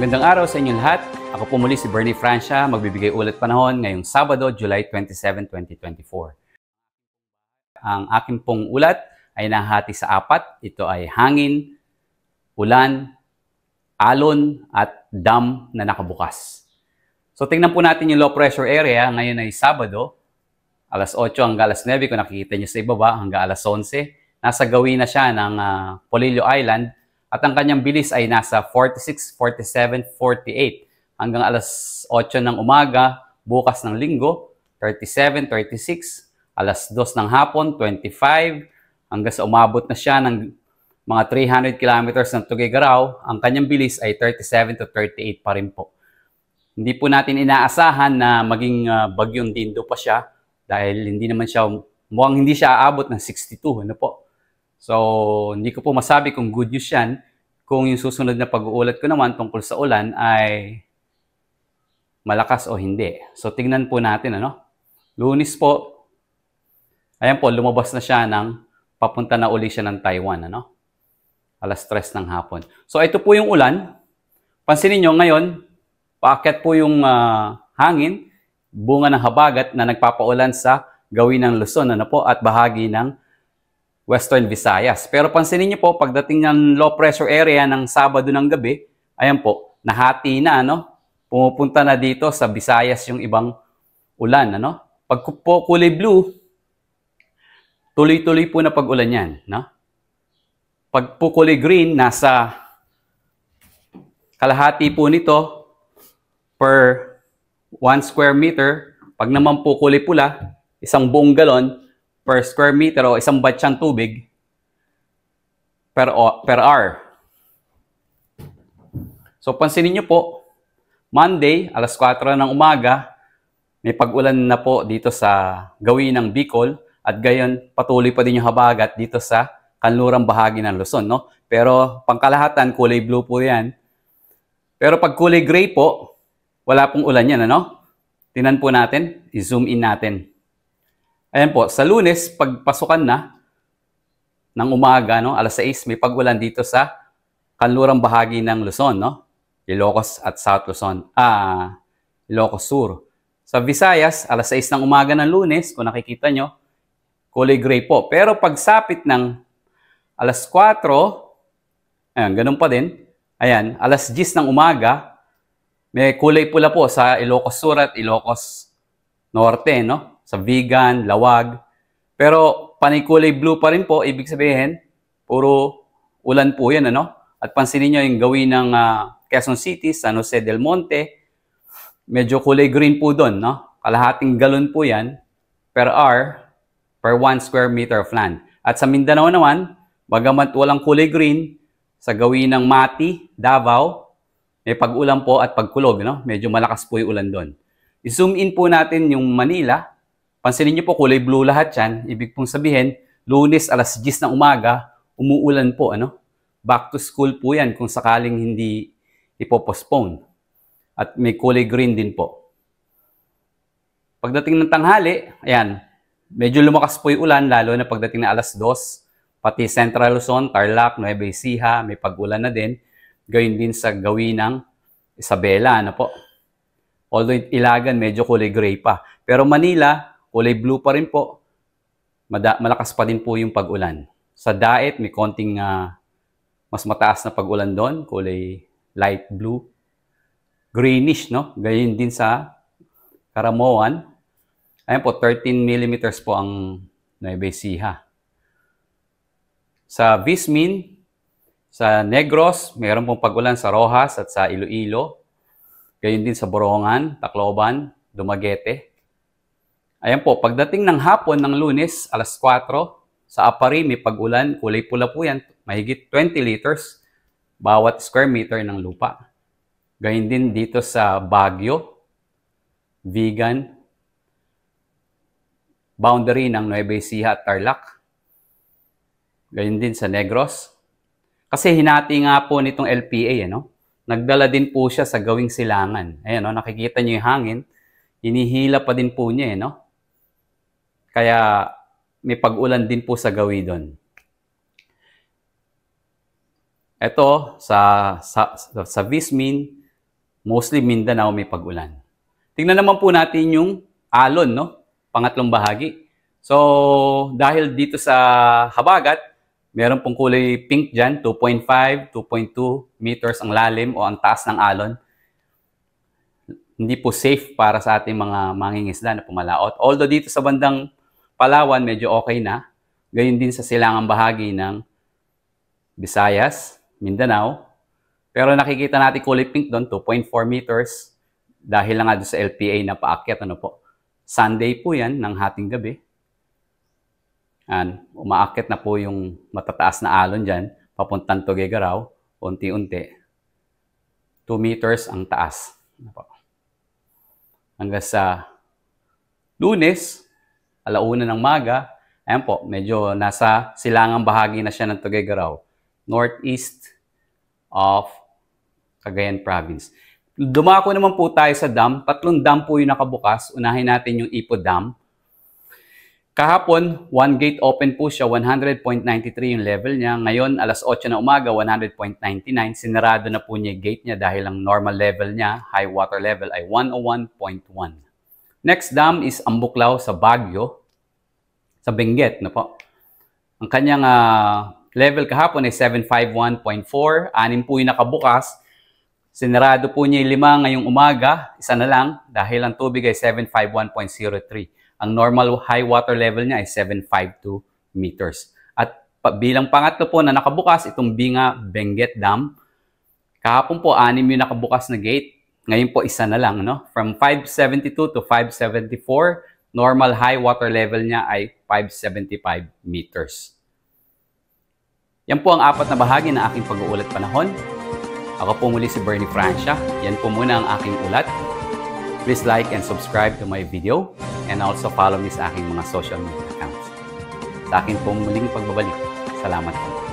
Magandang araw sa inyong lahat. Ako po muli si Bernie Francia, magbibigay ulit panahon ngayong Sabado, July 27, 2024. Ang akin pong ulat ay nahati sa apat. Ito ay hangin, ulan, alon, at dam na nakabukas. So tingnan po natin yung low pressure area. Ngayon ay Sabado, alas 8 hanggang alas 9 kung nakikita nyo sa ibaba hanggang alas 11. Nasa gawin na siya ng uh, Polillo Island at ang kanyang bilis ay nasa 46, 47, 48 hanggang alas 8 ng umaga bukas ng linggo, 37, 36, alas 2 ng hapon, 25, hanggang sa umabot na siya ng mga 300 kilometers ng Tuguegarao, ang kanyang bilis ay 37 to 38 pa rin po. Hindi po natin inaasahan na maging uh, bagyong dindo pa siya dahil hindi naman siya, mukhang hindi siya aabot ng 62, ano po? So, hindi ko po masabi kung good news yan, kung yung susunod na pag-uulat ko naman tungkol sa ulan ay malakas o hindi. So tignan po natin ano. Lunis po. Ayan po, lumabas na siya ng papunta na uli siya ng Taiwan ano. Alas 3 ng hapon. So ito po yung ulan. Pansinin niyo ngayon, paakyat po yung uh, hangin, bunga ng habagat na nagpapaulan sa gawin ng Luzon ano po at bahagi ng Western Visayas. Pero pansinin niyo po, pagdating ng low pressure area ng Sabado ng gabi, ayan po, nahati na, ano? Pumupunta na dito sa Visayas yung ibang ulan, ano? Pag po kulay blue, tuloy-tuloy po na pag-ulan yan, no? Pag po kulay green, nasa kalahati po nito per 1 square meter. Pag naman po kulay pula, isang buong galon, per square meter o isang batsang tubig per, o, per hour. So pansinin nyo po, Monday, alas 4 ng umaga, may pag-ulan na po dito sa gawin ng Bicol at gayon patuloy pa din yung habagat dito sa kanlurang bahagi ng Luzon. No? Pero pangkalahatan, kulay blue po yan. Pero pag kulay gray po, wala pong ulan yan. Ano? Tinan po natin, i-zoom in natin. Ayan po, sa lunes, pagpasukan na ng umaga, no, alas 6, may pag-ulan dito sa kanlurang bahagi ng Luzon, no? Ilocos at South Luzon. Ah, Ilocos Sur. Sa Visayas, alas 6 ng umaga ng lunes, kung nakikita nyo, kulay gray po. Pero pagsapit ng alas 4, ayan, ganun pa din. Ayan, alas 10 ng umaga, may kulay pula po sa Ilocos Sur at Ilocos Norte, no? sa vegan, lawag. Pero panikulay blue pa rin po, ibig sabihin, puro ulan po yan, ano? At pansinin nyo yung gawin ng uh, Quezon City, San Jose del Monte, medyo kulay green po doon, no? Kalahating galon po yan per hour per 1 square meter of land. At sa Mindanao naman, bagamat walang kulay green, sa gawin ng Mati, Davao, may pag-ulan po at pagkulog, no? Medyo malakas po yung ulan doon. I-zoom in po natin yung Manila, Pansinin niyo po, kulay blue lahat yan. Ibig pong sabihin, lunes alas 10 ng umaga, umuulan po. Ano? Back to school po yan kung sakaling hindi ipopostpone. At may kulay green din po. Pagdating ng tanghali, ayan, medyo lumakas po yung ulan, lalo na pagdating na alas 2. Pati Central Luzon, Tarlac, Nueva Ecija, may pag-ulan na din. Gayun din sa gawin ng Isabela, ano po. Although Ilagan, medyo kulay gray pa. Pero Manila, kulay blue pa rin po, malakas pa din po yung pag-ulan. Sa Daet, may konting uh, mas mataas na pag-ulan doon, kulay light blue. Greenish, no? Gayun din sa Karamoan. Ayan po, 13 mm po ang Nueva Ecija. Sa Vismin, sa Negros, mayroon pong pag-ulan sa Rojas at sa Iloilo. Gayun din sa Borongan, Tacloban, Dumaguete. Ayan po, pagdating ng hapon ng lunes, alas 4, sa Apari, may pag-ulan, kulay pula po yan, mahigit 20 liters bawat square meter ng lupa. Gayun din dito sa Baguio, Vegan, boundary ng Nueva Ecija at Tarlac. Gayun din sa Negros. Kasi hinati nga po nitong LPA, ano? Nagdala din po siya sa gawing silangan. Ayan, no? nakikita niyo yung hangin. Hinihila pa din po niya, eh, no? Kaya may pag-ulan din po sa gawi doon. Ito, sa, sa, sa Vismin, mostly Mindanao may pag-ulan. Tingnan naman po natin yung alon, no? Pangatlong bahagi. So, dahil dito sa habagat, meron pong kulay pink dyan, 2.5, 2.2 meters ang lalim o ang taas ng alon. Hindi po safe para sa ating mga mangingisda na pumalaot. Although dito sa bandang Palawan, medyo okay na. Gayun din sa silangang bahagi ng Visayas, Mindanao. Pero nakikita natin kulay pink doon, 2.4 meters. Dahil lang nga doon sa LPA na paakyat, ano po. Sunday po yan, ng hating gabi. And umaakyat na po yung matataas na alon dyan, papuntang Tugigaraw, unti-unti. 2 meters ang taas. Ano po hanggang sa lunes, alauna ng maga, ayan po, medyo nasa silangang bahagi na siya ng Tugaygaraw, northeast of Cagayan Province. Dumako naman po tayo sa dam. Tatlong dam po yung nakabukas. Unahin natin yung Ipo Dam. Kahapon, one gate open po siya, 100.93 yung level niya. Ngayon, alas 8 na umaga, 100.99. Sinarado na po niya yung gate niya dahil ang normal level niya, high water level, ay 101.1. Next dam is Ambuklaw sa Baguio sa Benguet. No po? Ang kanyang uh, level kahapon ay 751.4. Anim po yung nakabukas. Sinarado po niya yung lima ngayong umaga, isa na lang, dahil ang tubig ay 751.03. Ang normal high water level niya ay 752 meters. At bilang pangatlo po na nakabukas, itong Binga Benguet Dam. Kahapon po, anim yung nakabukas na gate. Ngayon po, isa na lang. No? From 572 to 574, normal high water level niya ay 575 meters. Yan po ang apat na bahagi ng aking pag-uulat panahon. Ako po muli si Bernie Francia. Yan po muna ang aking ulat. Please like and subscribe to my video and also follow me sa aking mga social media accounts. Sa akin po muling pagbabalik. Salamat po.